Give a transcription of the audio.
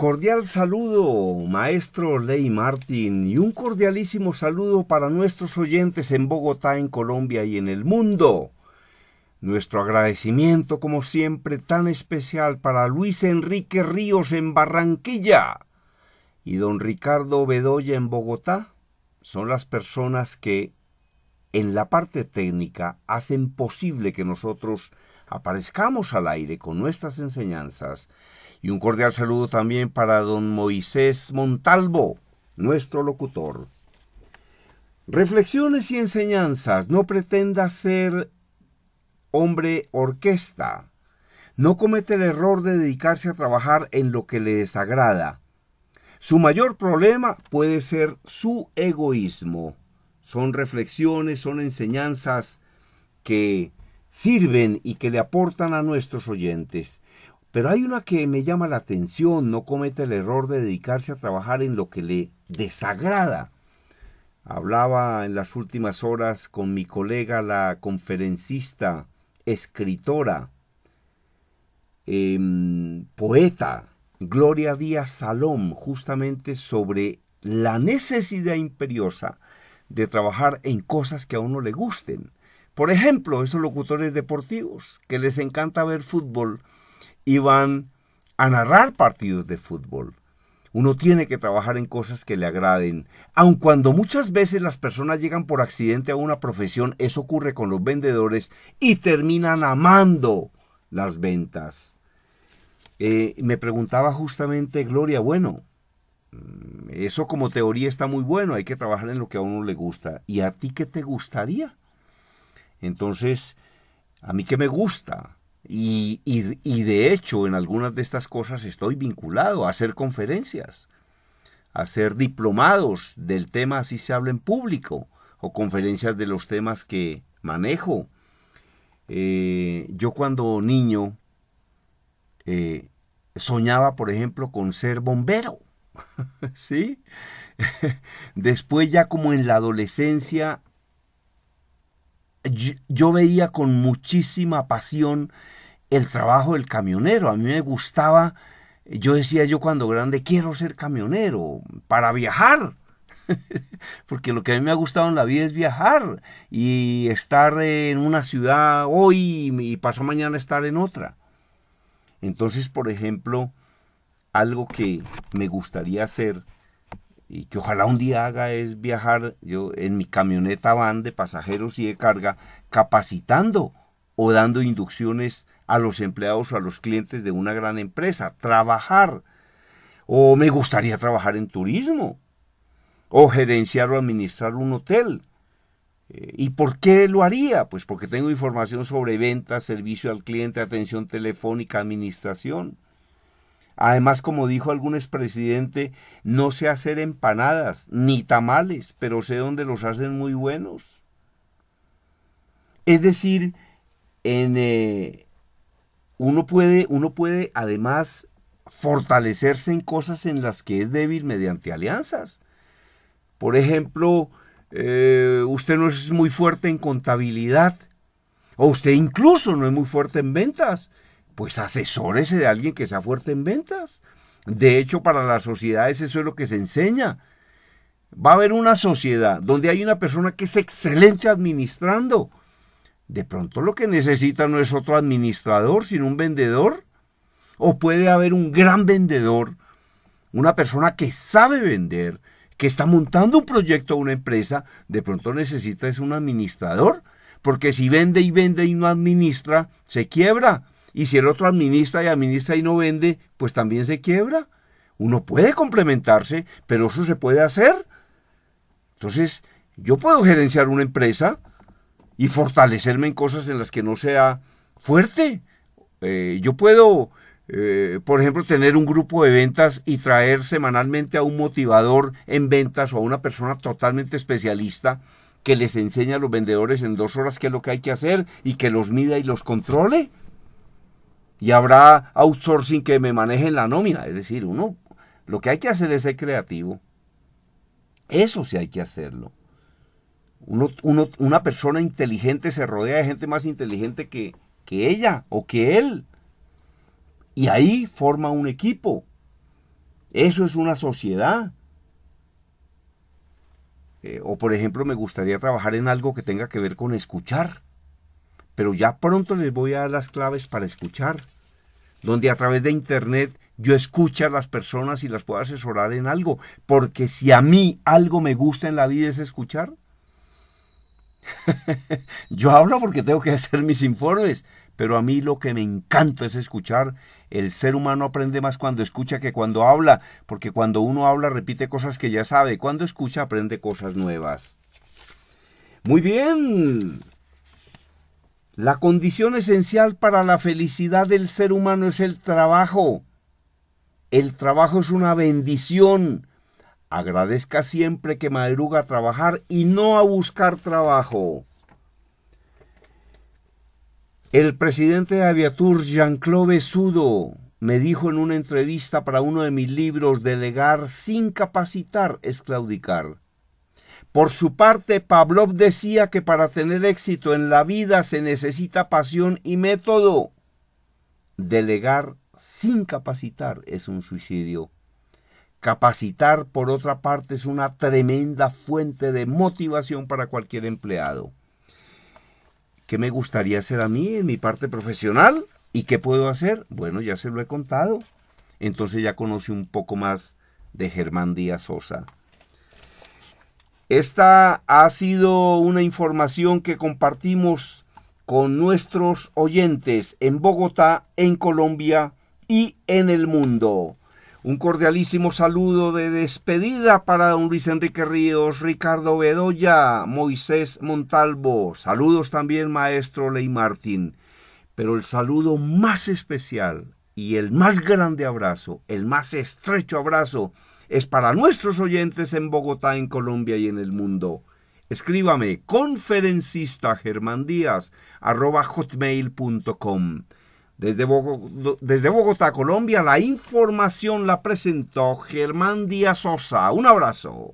Cordial saludo, maestro Ley martín y un cordialísimo saludo para nuestros oyentes en Bogotá, en Colombia y en el mundo. Nuestro agradecimiento, como siempre, tan especial para Luis Enrique Ríos en Barranquilla y don Ricardo Bedoya en Bogotá. Son las personas que, en la parte técnica, hacen posible que nosotros aparezcamos al aire con nuestras enseñanzas y un cordial saludo también para don Moisés Montalvo, nuestro locutor. Reflexiones y enseñanzas. No pretenda ser hombre orquesta. No comete el error de dedicarse a trabajar en lo que le desagrada. Su mayor problema puede ser su egoísmo. Son reflexiones, son enseñanzas que sirven y que le aportan a nuestros oyentes. Pero hay una que me llama la atención, no comete el error de dedicarse a trabajar en lo que le desagrada. Hablaba en las últimas horas con mi colega, la conferencista, escritora, em, poeta, Gloria Díaz Salom, justamente sobre la necesidad imperiosa de trabajar en cosas que a uno le gusten. Por ejemplo, esos locutores deportivos que les encanta ver fútbol iban a narrar partidos de fútbol. Uno tiene que trabajar en cosas que le agraden. Aun cuando muchas veces las personas llegan por accidente a una profesión, eso ocurre con los vendedores y terminan amando las ventas. Eh, me preguntaba justamente Gloria, bueno, mm, eso como teoría está muy bueno, hay que trabajar en lo que a uno le gusta. ¿Y a ti qué te gustaría? Entonces, ¿a mí qué me gusta? Y, de hecho, en algunas de estas cosas estoy vinculado a hacer conferencias, a ser diplomados del tema así se habla en público, o conferencias de los temas que manejo. Eh, yo cuando niño eh, soñaba, por ejemplo, con ser bombero. ¿Sí? Después ya como en la adolescencia, yo veía con muchísima pasión el trabajo del camionero. A mí me gustaba, yo decía yo cuando grande, quiero ser camionero para viajar. Porque lo que a mí me ha gustado en la vida es viajar y estar en una ciudad hoy y paso mañana estar en otra. Entonces, por ejemplo, algo que me gustaría hacer y que ojalá un día haga es viajar yo en mi camioneta van de pasajeros y de carga capacitando o dando inducciones a los empleados o a los clientes de una gran empresa. Trabajar. O me gustaría trabajar en turismo. O gerenciar o administrar un hotel. Eh, ¿Y por qué lo haría? Pues porque tengo información sobre ventas, servicio al cliente, atención telefónica, administración. Además, como dijo algún expresidente, no sé hacer empanadas ni tamales, pero sé dónde los hacen muy buenos. Es decir, eh, uno, puede, uno puede además fortalecerse en cosas en las que es débil mediante alianzas. Por ejemplo, eh, usted no es muy fuerte en contabilidad o usted incluso no es muy fuerte en ventas. Pues asesórese de alguien que sea fuerte en ventas. De hecho, para las sociedades eso es lo que se enseña. Va a haber una sociedad donde hay una persona que es excelente administrando de pronto lo que necesita no es otro administrador, sino un vendedor. O puede haber un gran vendedor, una persona que sabe vender, que está montando un proyecto o una empresa, de pronto necesita es un administrador, porque si vende y vende y no administra, se quiebra. Y si el otro administra y administra y no vende, pues también se quiebra. Uno puede complementarse, pero eso se puede hacer. Entonces, yo puedo gerenciar una empresa, y fortalecerme en cosas en las que no sea fuerte. Eh, yo puedo, eh, por ejemplo, tener un grupo de ventas y traer semanalmente a un motivador en ventas o a una persona totalmente especialista que les enseña a los vendedores en dos horas qué es lo que hay que hacer y que los mida y los controle. Y habrá outsourcing que me maneje en la nómina. Es decir, uno lo que hay que hacer es ser creativo. Eso sí hay que hacerlo una persona inteligente se rodea de gente más inteligente que, que ella o que él. Y ahí forma un equipo. Eso es una sociedad. Eh, o por ejemplo, me gustaría trabajar en algo que tenga que ver con escuchar. Pero ya pronto les voy a dar las claves para escuchar. Donde a través de Internet yo escucho a las personas y las puedo asesorar en algo. Porque si a mí algo me gusta en la vida es escuchar, Yo hablo porque tengo que hacer mis informes, pero a mí lo que me encanta es escuchar. El ser humano aprende más cuando escucha que cuando habla, porque cuando uno habla repite cosas que ya sabe, cuando escucha aprende cosas nuevas. Muy bien. La condición esencial para la felicidad del ser humano es el trabajo. El trabajo es una bendición Agradezca siempre que madruga a trabajar y no a buscar trabajo. El presidente de Aviatur, Jean-Claude Sudo, me dijo en una entrevista para uno de mis libros, delegar sin capacitar es claudicar. Por su parte, Pavlov decía que para tener éxito en la vida se necesita pasión y método. Delegar sin capacitar es un suicidio. Capacitar, por otra parte, es una tremenda fuente de motivación para cualquier empleado. ¿Qué me gustaría hacer a mí en mi parte profesional? ¿Y qué puedo hacer? Bueno, ya se lo he contado. Entonces ya conoce un poco más de Germán Díaz Sosa. Esta ha sido una información que compartimos con nuestros oyentes en Bogotá, en Colombia y en el mundo. Un cordialísimo saludo de despedida para don Luis Enrique Ríos, Ricardo Bedoya, Moisés Montalvo. Saludos también, maestro Ley Martín. Pero el saludo más especial y el más grande abrazo, el más estrecho abrazo, es para nuestros oyentes en Bogotá, en Colombia y en el mundo. Escríbame conferencista arroba hotmail.com. Desde Bogotá, Colombia, la información la presentó Germán Díaz Sosa. Un abrazo.